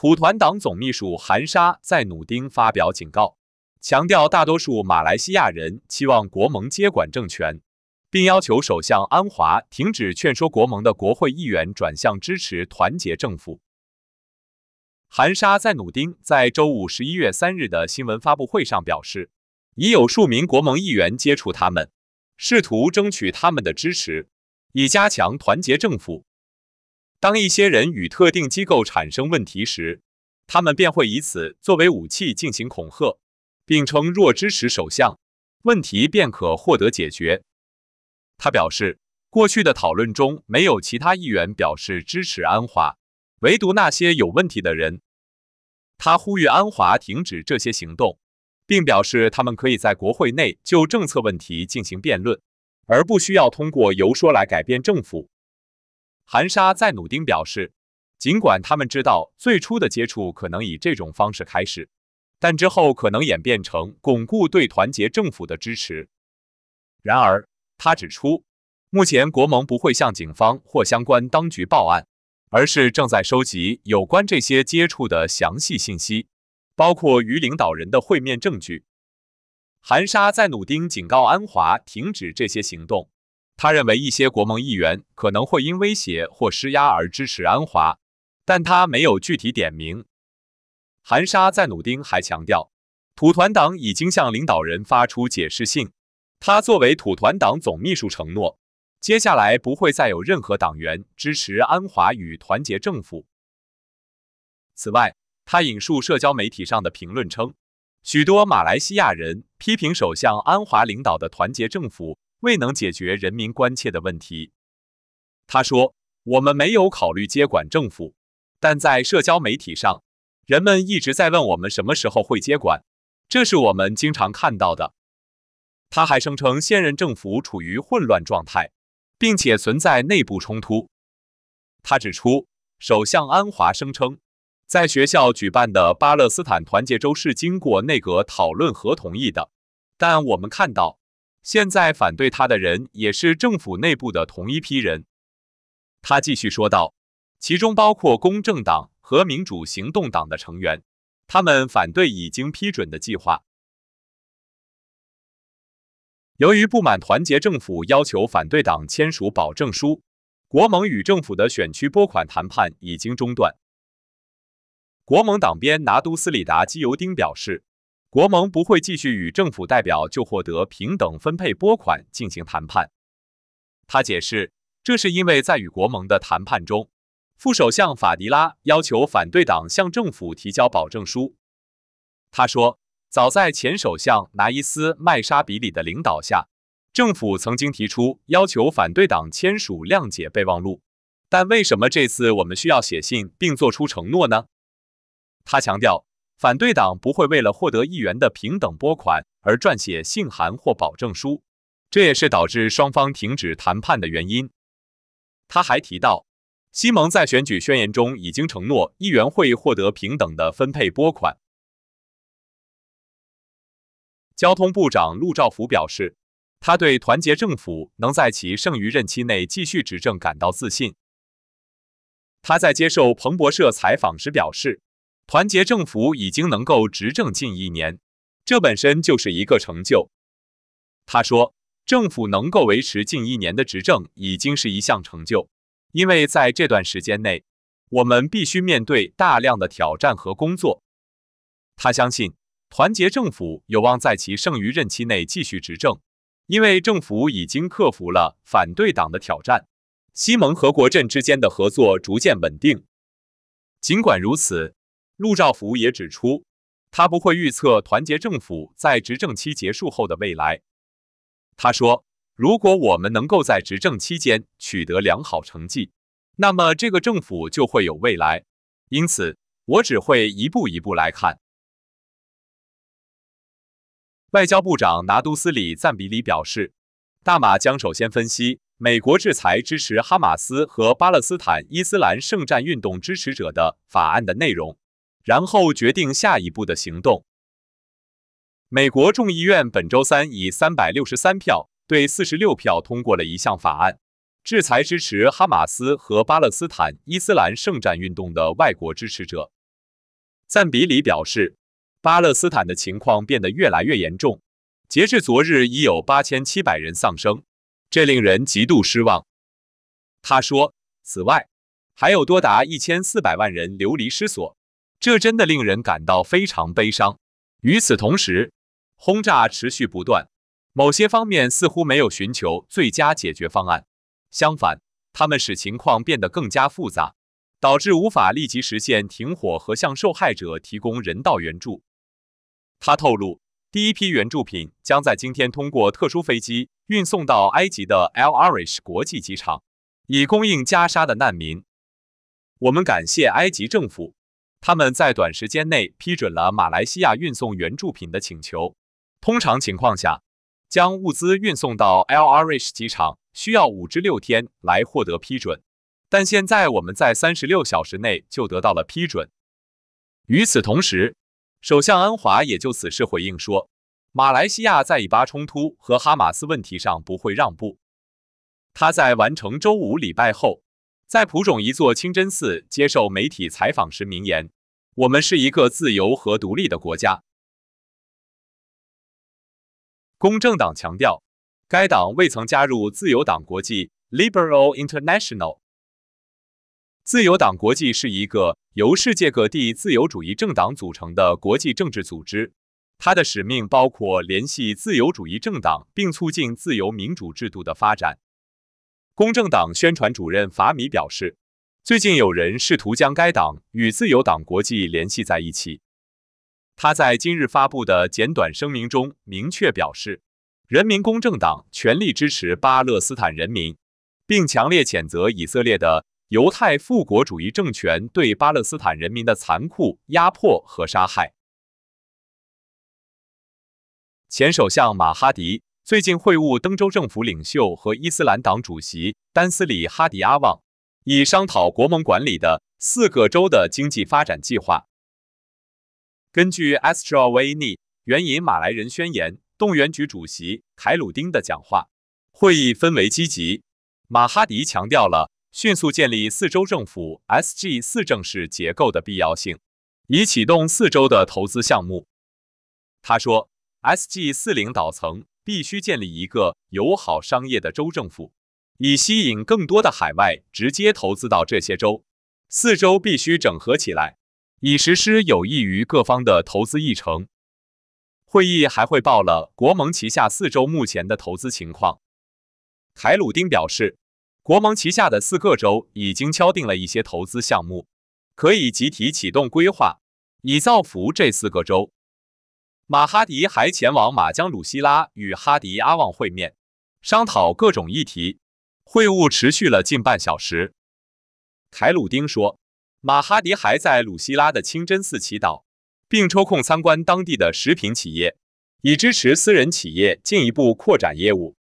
土团党总秘书韩沙在努丁发表警告，强调大多数马来西亚人期望国盟接管政权，并要求首相安华停止劝说国盟的国会议员转向支持团结政府。韩沙在努丁在周五十一月三日的新闻发布会上表示，已有数名国盟议员接触他们，试图争取他们的支持，以加强团结政府。当一些人与特定机构产生问题时，他们便会以此作为武器进行恐吓，并称若支持首相，问题便可获得解决。他表示，过去的讨论中没有其他议员表示支持安华，唯独那些有问题的人。他呼吁安华停止这些行动，并表示他们可以在国会内就政策问题进行辩论，而不需要通过游说来改变政府。韩沙在努丁表示，尽管他们知道最初的接触可能以这种方式开始，但之后可能演变成巩固对团结政府的支持。然而，他指出，目前国盟不会向警方或相关当局报案，而是正在收集有关这些接触的详细信息，包括与领导人的会面证据。韩沙在努丁警告安华停止这些行动。他认为一些国盟议员可能会因威胁或施压而支持安华，但他没有具体点名。韩沙在努丁还强调，土团党已经向领导人发出解释信。他作为土团党总秘书承诺，接下来不会再有任何党员支持安华与团结政府。此外，他引述社交媒体上的评论称，许多马来西亚人批评首相安华领导的团结政府。未能解决人民关切的问题，他说：“我们没有考虑接管政府，但在社交媒体上，人们一直在问我们什么时候会接管，这是我们经常看到的。”他还声称，现任政府处于混乱状态，并且存在内部冲突。他指出，首相安华声称，在学校举办的巴勒斯坦团结周是经过内阁讨论和同意的，但我们看到。现在反对他的人也是政府内部的同一批人，他继续说道，其中包括公正党和民主行动党的成员，他们反对已经批准的计划。由于不满团结政府要求反对党签署保证书，国盟与政府的选区拨款谈判已经中断。国盟党鞭拿督斯里达基尤丁表示。国盟不会继续与政府代表就获得平等分配拨款进行谈判。他解释，这是因为在与国盟的谈判中，副首相法迪拉要求反对党向政府提交保证书。他说，早在前首相拿伊斯麦沙比里的领导下，政府曾经提出要求反对党签署谅解备忘录，但为什么这次我们需要写信并作出承诺呢？他强调。反对党不会为了获得议员的平等拨款而撰写信函或保证书，这也是导致双方停止谈判的原因。他还提到，西蒙在选举宣言中已经承诺，议员会获得平等的分配拨款。交通部长陆兆福表示，他对团结政府能在其剩余任期内继续执政感到自信。他在接受彭博社采访时表示。团结政府已经能够执政近一年，这本身就是一个成就。他说，政府能够维持近一年的执政已经是一项成就，因为在这段时间内，我们必须面对大量的挑战和工作。他相信，团结政府有望在其剩余任期内继续执政，因为政府已经克服了反对党的挑战，西蒙和国阵之间的合作逐渐稳定。尽管如此，陆兆福也指出，他不会预测团结政府在执政期结束后的未来。他说：“如果我们能够在执政期间取得良好成绩，那么这个政府就会有未来。因此，我只会一步一步来看。”外交部长拿督斯里赞比里表示，大马将首先分析美国制裁支持哈马斯和巴勒斯坦伊斯兰圣战运动支持者的法案的内容。然后决定下一步的行动。美国众议院本周三以三百六十三票对四十六票通过了一项法案，制裁支持哈马斯和巴勒斯坦伊斯兰圣战运动的外国支持者。赞比里表示，巴勒斯坦的情况变得越来越严重，截至昨日已有八千七百人丧生，这令人极度失望。他说，此外还有多达一千四百万人流离失所。这真的令人感到非常悲伤。与此同时，轰炸持续不断，某些方面似乎没有寻求最佳解决方案，相反，他们使情况变得更加复杂，导致无法立即实现停火和向受害者提供人道援助。他透露，第一批援助品将在今天通过特殊飞机运送到埃及的 El Arish 国际机场，以供应加沙的难民。我们感谢埃及政府。他们在短时间内批准了马来西亚运送援助品的请求。通常情况下，将物资运送到 l r h 机场需要五至六天来获得批准，但现在我们在三十六小时内就得到了批准。与此同时，首相安华也就此事回应说，马来西亚在以巴冲突和哈马斯问题上不会让步。他在完成周五礼拜后。在普种一座清真寺接受媒体采访时，名言：“我们是一个自由和独立的国家。”公正党强调，该党未曾加入自由党国际 （Liberal International）。自由党国际是一个由世界各地自由主义政党组成的国际政治组织，它的使命包括联系自由主义政党，并促进自由民主制度的发展。公正党宣传主任法米表示，最近有人试图将该党与自由党国际联系在一起。他在今日发布的简短声明中明确表示，人民公正党全力支持巴勒斯坦人民，并强烈谴责以色列的犹太复国主义政权对巴勒斯坦人民的残酷压迫和杀害。前首相马哈迪。最近会晤登州政府领袖和伊斯兰党主席丹斯里哈迪阿旺，以商讨国盟管理的四个州的经济发展计划。根据 a S. t r J. w e n i 援引马来人宣言动员局主席凯鲁丁的讲话，会议氛围积极。马哈迪强调了迅速建立四州政府 S. G. 四正式结构的必要性，以启动四州的投资项目。他说，S. G. 四领导层。必须建立一个友好商业的州政府，以吸引更多的海外直接投资到这些州。四州必须整合起来，以实施有益于各方的投资议程。会议还汇报了国盟旗下四州目前的投资情况。凯鲁丁表示，国盟旗下的四个州已经敲定了一些投资项目，可以集体启动规划，以造福这四个州。马哈迪还前往马江鲁西拉与哈迪阿旺会面，商讨各种议题。会晤持续了近半小时。凯鲁丁说，马哈迪还在鲁西拉的清真寺祈祷，并抽空参观当地的食品企业，以支持私人企业进一步扩展业务。